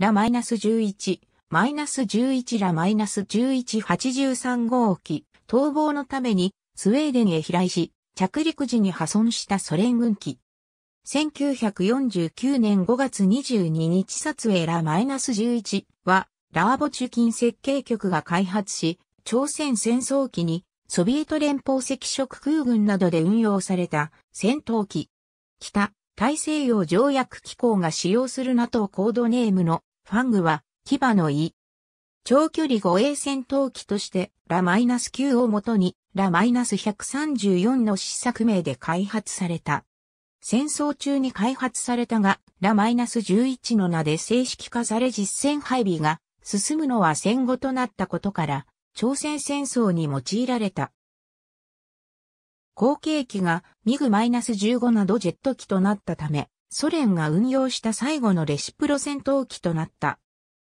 ラマイナス -11、マイナス11ラマイナス1183号機、逃亡のためにスウェーデンへ飛来し、着陸時に破損したソ連軍機。1949年5月22日撮影ラマイナス11は、ラーボチュキン設計局が開発し、朝鮮戦争機にソビエト連邦赤色空軍などで運用された戦闘機。北、大西洋条約機構が使用する NATO コードネームのファングは牙の胃。長距離護衛戦闘機としてラマイナス9をもとにラマイナス134の試作名で開発された。戦争中に開発されたが、ラマイナス11の名で正式化され実戦配備が進むのは戦後となったことから、朝鮮戦争に用いられた。後継機がミグ -15 などジェット機となったため、ソ連が運用した最後のレシプロ戦闘機となった。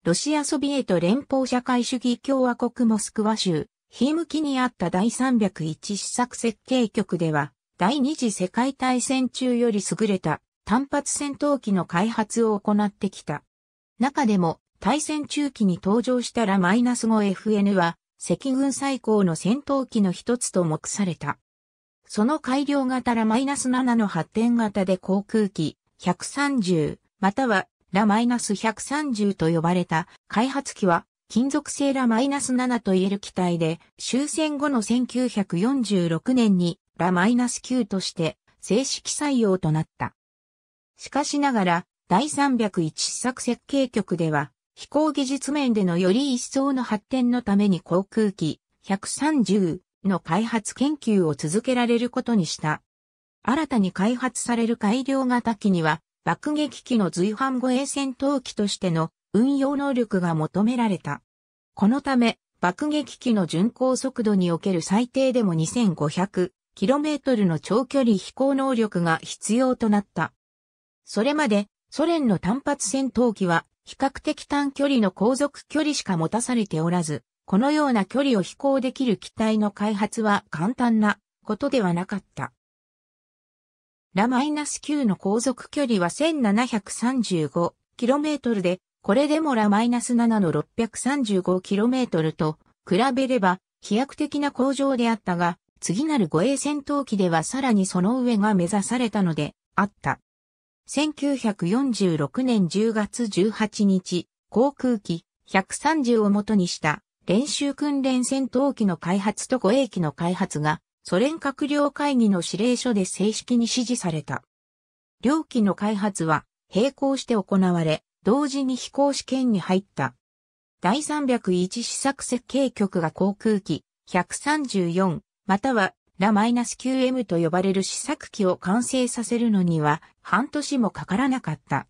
ロシアソビエト連邦社会主義共和国モスクワ州、ヒーム機にあった第301試作設計局では、第二次世界大戦中より優れた単発戦闘機の開発を行ってきた。中でも、対戦中期に登場したラマイナス 5FN は、赤軍最高の戦闘機の一つと目された。その改良型ラマイナス -7 の発展型で航空機130またはラマイナス -130 と呼ばれた開発機は金属製ラマイナス -7 といえる機体で終戦後の1946年にラマイナス -9 として正式採用となった。しかしながら第301作設計局では飛行技術面でのより一層の発展のために航空機130の開発研究を続けられることにした。新たに開発される改良型機には、爆撃機の随伴護衛戦闘機としての運用能力が求められた。このため、爆撃機の巡航速度における最低でも 2500km の長距離飛行能力が必要となった。それまで、ソ連の単発戦闘機は比較的短距離の航続距離しか持たされておらず、このような距離を飛行できる機体の開発は簡単なことではなかった。ラマイナス -9 の航続距離は 1735km で、これでもラ -7 の 635km と比べれば飛躍的な向上であったが、次なる護衛戦闘機ではさらにその上が目指されたのであった。1946年10月18日、航空機130を元にした練習訓練戦闘機の開発と護衛機の開発が、ソ連閣僚会議の指令書で正式に指示された。両機の開発は、並行して行われ、同時に飛行試験に入った。第301試作設計局が航空機134またはラ -9M と呼ばれる試作機を完成させるのには半年もかからなかった。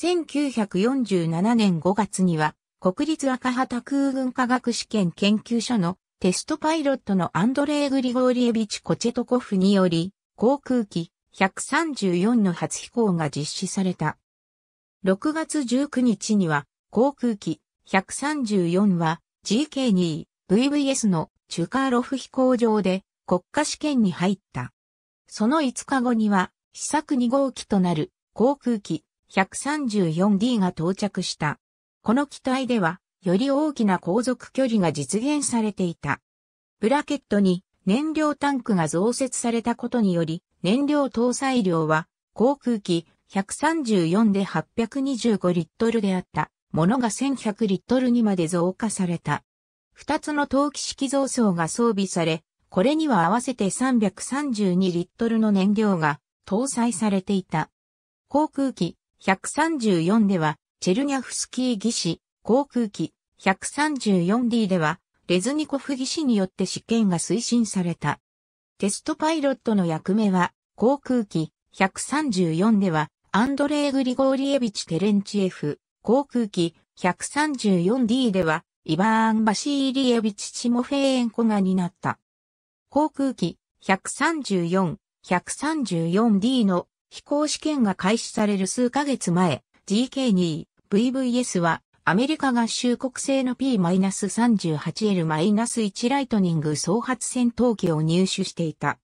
1947年5月には国立赤旗空軍科学試験研究所のテストパイロットのアンドレイ・グリゴーリエビチ・コチェトコフにより、航空機134の初飛行が実施された。6月19日には、航空機134は GK2VVS のチュカーロフ飛行場で国家試験に入った。その5日後には、試作2号機となる航空機 134D が到着した。この機体では、より大きな航続距離が実現されていた。ブラケットに燃料タンクが増設されたことにより、燃料搭載量は航空機134で825リットルであったものが1100リットルにまで増加された。二つの陶器式増装が装備され、これには合わせて332リットルの燃料が搭載されていた。航空機134ではチェルニャフスキー技師、航空機 134D では、レズニコフ技師によって試験が推進された。テストパイロットの役目は、航空機134では、アンドレイ・グリゴーリエビチ・テレンチエフ、航空機 134D では、イバーン・バシーリエビチ・チモフェーンコが担った。航空機134、134D の飛行試験が開始される数ヶ月前、GK2、VVS は、アメリカ合衆国製の P-38L-1 ライトニング総発戦闘機を入手していた。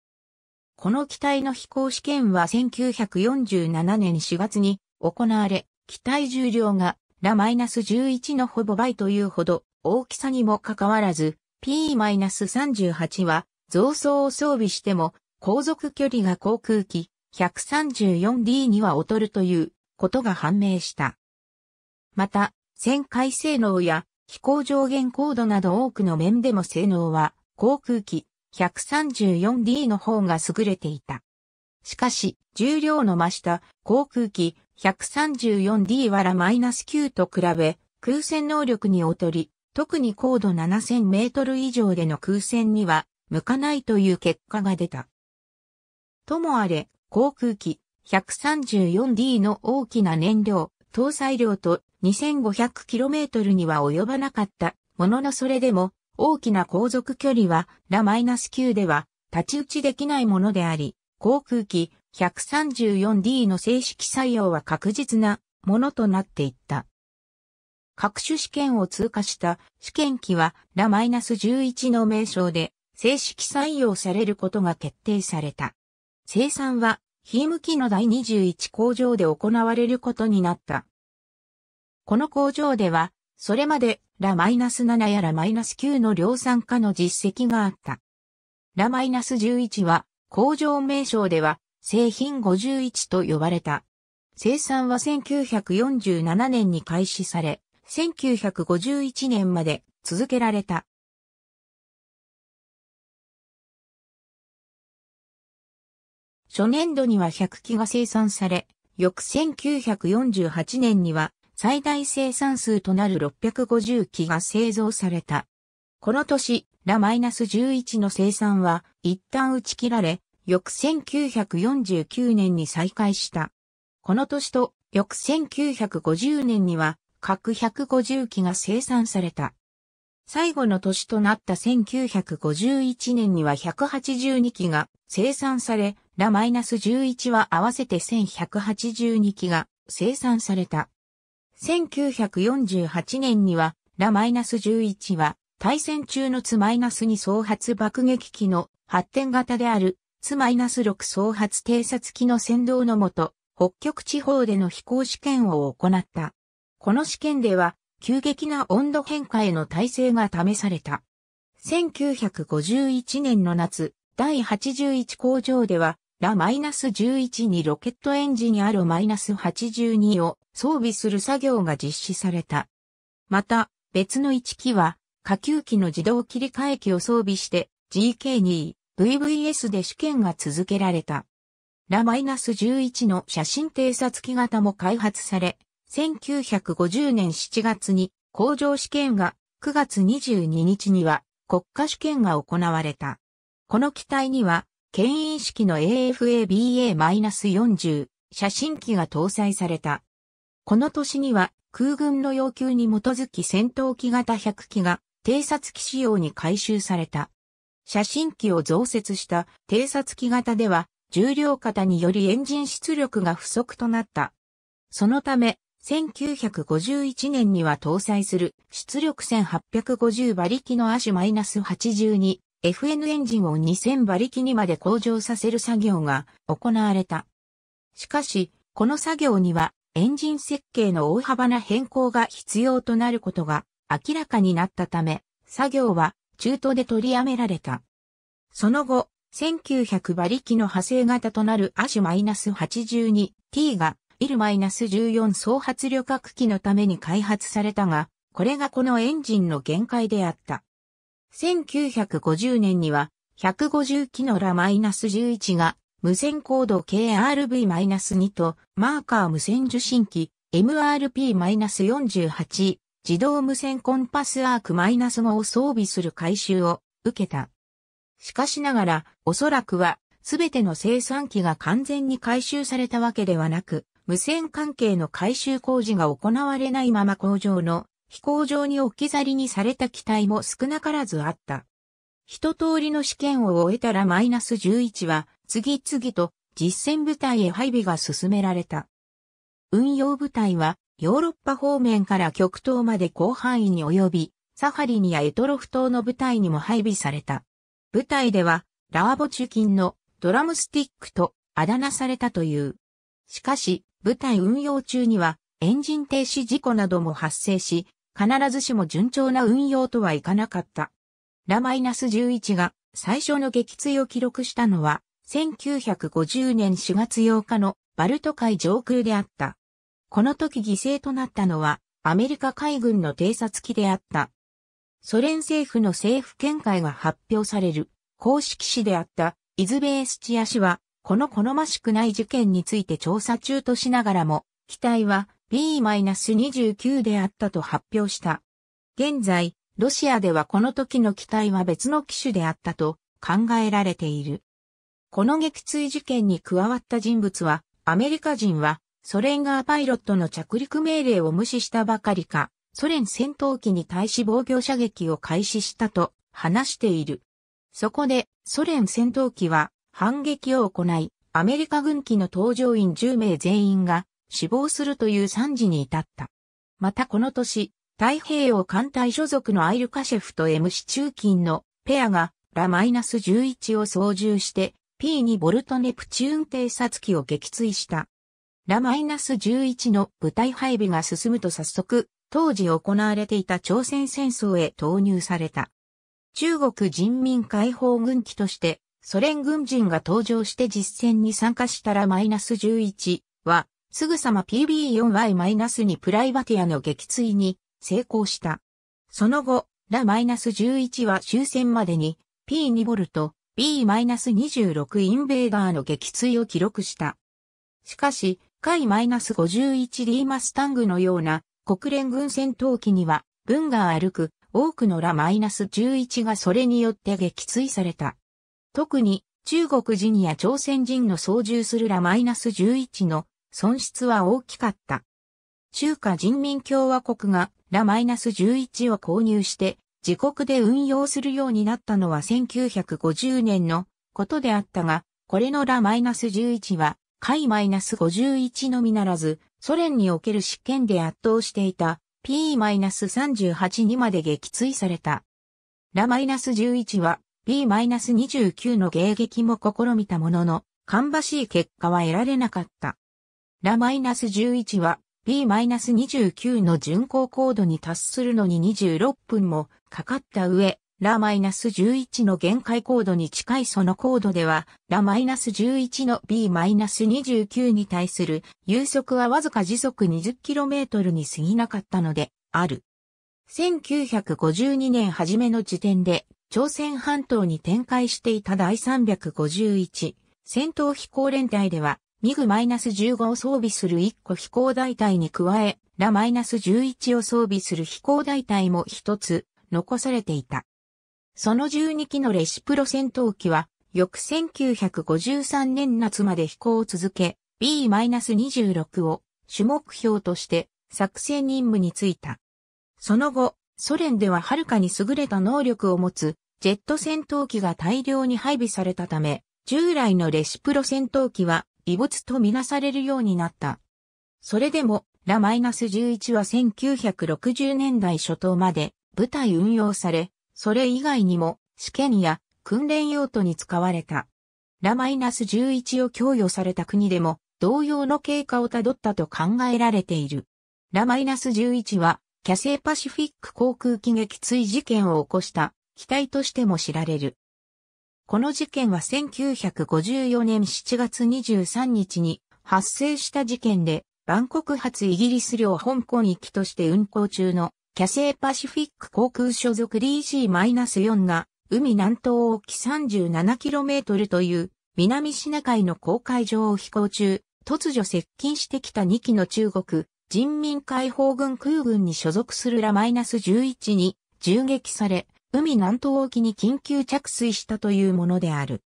この機体の飛行試験は1947年4月に行われ、機体重量がラ -11 のほぼ倍というほど大きさにもかかわらず、P-38 は増装を装備しても航続距離が航空機 134D には劣るということが判明した。また、旋回性能や飛行上限高度など多くの面でも性能は航空機 134D の方が優れていた。しかし、重量の増した航空機 134D わら -9 と比べ、空戦能力に劣り、特に高度7000メートル以上での空戦には向かないという結果が出た。ともあれ、航空機 134D の大きな燃料、搭載量と 2500km には及ばなかったもののそれでも大きな航続距離はラマイナス -9 では立ち打ちできないものであり、航空機 134D の正式採用は確実なものとなっていった。各種試験を通過した試験機はラマイナス -11 の名称で正式採用されることが決定された。生産はヒーム機の第21工場で行われることになった。この工場では、それまでラマイナス -7 やラ -9 の量産化の実績があった。ラマイナス -11 は工場名称では製品51と呼ばれた。生産は1947年に開始され、1951年まで続けられた。初年度には100機が生産され、翌1948年には最大生産数となる650機が製造された。この年、ラ -11 の生産は一旦打ち切られ、翌1949年に再開した。この年と翌1950年には各150機が生産された。最後の年となった1951年には182機が生産され、ラマイナス -11 は合わせて1182機が生産された。1948年にはラマイナス -11 は対戦中のツマイナス2総発爆撃機の発展型であるツマイナス6総発偵察機の先導のもと、北極地方での飛行試験を行った。この試験では、急激な温度変化への耐性が試された。1951年の夏、第81工場では、ラ -11 にロケットエンジンアロ -82 を装備する作業が実施された。また、別の1機は、下級機の自動切り替え機を装備して GK2、VVS で試験が続けられた。ラ -11 の写真偵察機型も開発され、1950年7月に工場試験が9月22日には国家試験が行われた。この機体には牽引式の AFABA-40 写真機が搭載された。この年には空軍の要求に基づき戦闘機型100機が偵察機仕様に改修された。写真機を増設した偵察機型では重量型によりエンジン出力が不足となった。そのため、1951年には搭載する出力1850馬力の亜種 -82 FN エンジンを2000馬力にまで向上させる作業が行われた。しかし、この作業にはエンジン設計の大幅な変更が必要となることが明らかになったため、作業は中途で取りやめられた。その後、1900馬力の派生型となるアシュ -82T がイル -14 総発旅客機のために開発されたが、これがこのエンジンの限界であった。1950年には、150キノラ -11 が、無線コード KRV-2 と、マーカー無線受信機 MRP-48 自動無線コンパスアーク -5 を装備する回収を受けた。しかしながら、おそらくは、すべての生産機が完全に回収されたわけではなく、無線関係の回収工事が行われないまま工場の飛行場に置き去りにされた機体も少なからずあった。一通りの試験を終えたらマイナス11は次々と実戦部隊へ配備が進められた。運用部隊はヨーロッパ方面から極東まで広範囲に及び、サハリニやエトロフ島の部隊にも配備された。部隊ではラーボチュキンのドラムスティックとあだ名されたという。しかし、部隊運用中にはエンジン停止事故なども発生し、必ずしも順調な運用とはいかなかった。ラマイナス -11 が最初の撃墜を記録したのは、1950年4月8日のバルト海上空であった。この時犠牲となったのは、アメリカ海軍の偵察機であった。ソ連政府の政府見解が発表される公式誌であったイズベースチア氏は、この好ましくない事件について調査中としながらも、機体は B-29 であったと発表した。現在、ロシアではこの時の機体は別の機種であったと考えられている。この撃墜事件に加わった人物は、アメリカ人は、ソ連側パイロットの着陸命令を無視したばかりか、ソ連戦闘機に対し防御射撃を開始したと話している。そこで、ソ連戦闘機は反撃を行い、アメリカ軍機の搭乗員10名全員が死亡するという惨事に至った。またこの年、太平洋艦隊所属のアイルカシェフと M シ中金のペアがラマイナス -11 を操縦して P2 ボルトネプチューン偵察機を撃墜した。ラマイナス -11 の部隊配備が進むと早速、当時行われていた朝鮮戦争へ投入された。中国人民解放軍機として、ソ連軍人が登場して実戦に参加したらマイナス11は、すぐさま PB4Y- 2プライバティアの撃墜に成功した。その後、ラ -11 は終戦までに P2 ボルト B-26 インベーダーの撃墜を記録した。しかし、海5 1ーマスタングのような国連軍戦闘機には軍が歩く多くのラ -11 がそれによって撃墜された。特に中国人や朝鮮人の操縦するラ -11 の損失は大きかった。中華人民共和国がラ -11 を購入して自国で運用するようになったのは1950年のことであったが、これのラ -11 は、海 -51 のみならず、ソ連における試験で圧倒していた P-38 にまで撃墜された。ラ -11 は P-29 の迎撃も試みたものの、かんばしい結果は得られなかった。ラマイナス -11 は P-29 の巡航高度に達するのに26分もかかった上、ラマイナス -11 の限界高度に近いその高度では、ラマイナス -11 の B-29 に対する有速はわずか時速 20km に過ぎなかったので、ある。1952年初めの時点で、朝鮮半島に展開していた第351戦闘飛行連隊では、ミグ -15 を装備する1個飛行大隊に加え、ラ -11 を装備する飛行大隊も1つ残されていた。その12機のレシプロ戦闘機は、翌1953年夏まで飛行を続け、B-26 を主目標として作戦任務に就いた。その後、ソ連でははるかに優れた能力を持つジェット戦闘機が大量に配備されたため、従来のレシプロ戦闘機は遺物とみなされるようになった。それでも、ラ・マイナス11は1960年代初頭まで部隊運用され、それ以外にも試験や訓練用途に使われた。ラ・マイナス11を供与された国でも同様の経過をたどったと考えられている。ラ・マイナス11は、キャセイパシフィック航空機撃墜事件を起こした機体としても知られる。この事件は1954年7月23日に発生した事件で、バンコク発イギリス領香港行きとして運航中のキャセイパシフィック航空所属 DG-4 が海南東沖 37km という南シナ海の公海上を飛行中、突如接近してきた2機の中国人民解放軍空軍に所属するラ -11 に銃撃され、海南東沖に緊急着水したというものである。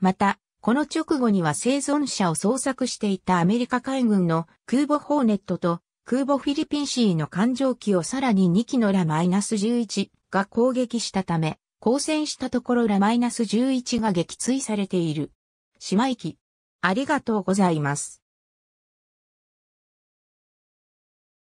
また、この直後には生存者を捜索していたアメリカ海軍の空母ホーネットと空母フィリピンシーの艦上機をさらに2機のラマイナス -11 が攻撃したため、交戦したところラマイナス -11 が撃墜されている。島行き、ありがとうございます。